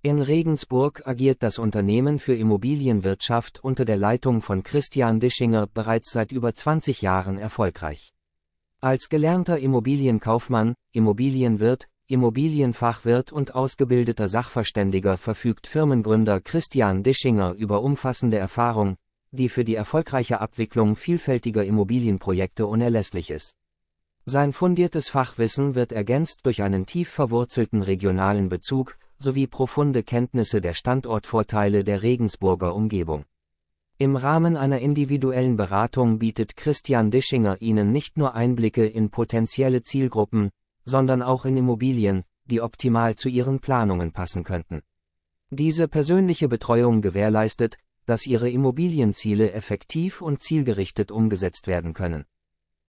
In Regensburg agiert das Unternehmen für Immobilienwirtschaft unter der Leitung von Christian Dischinger bereits seit über 20 Jahren erfolgreich. Als gelernter Immobilienkaufmann, Immobilienwirt, Immobilienfachwirt und ausgebildeter Sachverständiger verfügt Firmengründer Christian Dischinger über umfassende Erfahrung, die für die erfolgreiche Abwicklung vielfältiger Immobilienprojekte unerlässlich ist. Sein fundiertes Fachwissen wird ergänzt durch einen tief verwurzelten regionalen Bezug, sowie profunde Kenntnisse der Standortvorteile der Regensburger Umgebung. Im Rahmen einer individuellen Beratung bietet Christian Dischinger Ihnen nicht nur Einblicke in potenzielle Zielgruppen, sondern auch in Immobilien, die optimal zu Ihren Planungen passen könnten. Diese persönliche Betreuung gewährleistet, dass Ihre Immobilienziele effektiv und zielgerichtet umgesetzt werden können.